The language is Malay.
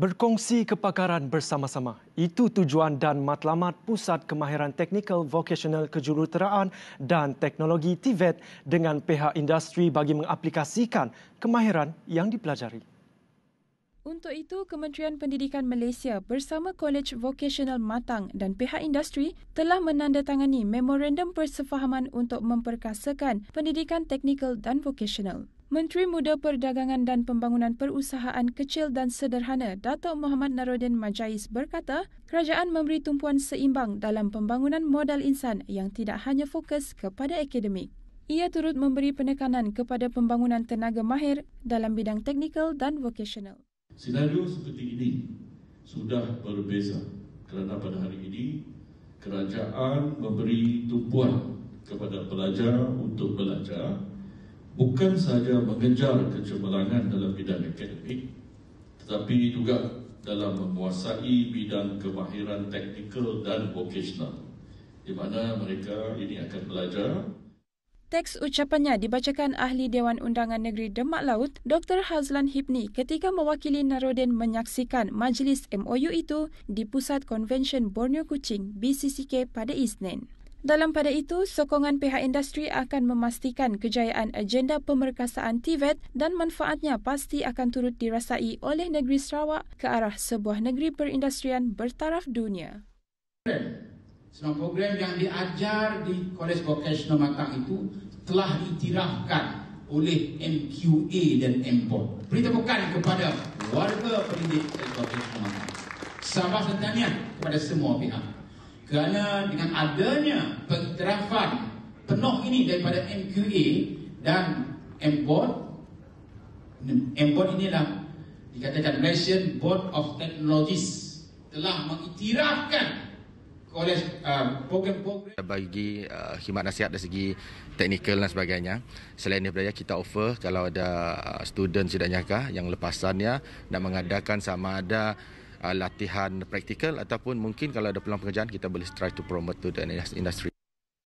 Berkongsi kepakaran bersama-sama. Itu tujuan dan matlamat Pusat Kemahiran Teknikal vokasional Kejuruteraan dan Teknologi TVET e dengan pihak industri bagi mengaplikasikan kemahiran yang dipelajari. Untuk itu, Kementerian Pendidikan Malaysia bersama Kolej Vokasional Matang dan pihak industri telah menandatangani Memorandum Persefahaman untuk memperkasakan pendidikan teknikal dan vokasional. Menteri Muda Perdagangan dan Pembangunan Perusahaan Kecil dan Sederhana Datuk Muhammad Narodin Majais berkata, kerajaan memberi tumpuan seimbang dalam pembangunan modal insan yang tidak hanya fokus kepada akademik. Ia turut memberi penekanan kepada pembangunan tenaga mahir dalam bidang teknikal dan vocational. Senario seperti ini sudah berbeza kerana pada hari ini kerajaan memberi tumpuan kepada pelajar untuk belajar bukan sahaja mengejar kecemerlangan dalam bidang akademik tetapi juga dalam menguasai bidang kemahiran teknikal dan vokasional di mana mereka ini akan belajar Teks ucapannya dibacakan Ahli Dewan Undangan Negeri Demak Laut, Dr. Hazlan Hibni ketika mewakili Narodin menyaksikan majlis MOU itu di Pusat Konvensyen Borneo Kuching, BCCK pada Isnin. Dalam pada itu, sokongan pihak industri akan memastikan kejayaan agenda pemerkasaan Tibet dan manfaatnya pasti akan turut dirasai oleh negeri Sarawak ke arah sebuah negeri perindustrian bertaraf dunia. Semua program yang diajar di Kolej Vocational Matang itu telah ditirafkan oleh MQA dan MPOT. Beri tepukan kepada warga pendidik Kolej Vocational Matang. Sabah dan kepada semua pihak. Kerana dengan adanya pengiktirafan penuh ini daripada MQA dan MBOT MBOT inilah dikatakan Malaysian Board of Technologies telah mengiktirafkan oleh uh, program-program bagi uh, khidmat nasihat dari segi teknikal dan sebagainya. Selain daripada kita offer kalau ada uh, student sidang yang lepasannya nak mengadakan sama ada latihan praktikal ataupun mungkin kalau ada peluang pekerjaan kita boleh try to promote to the industry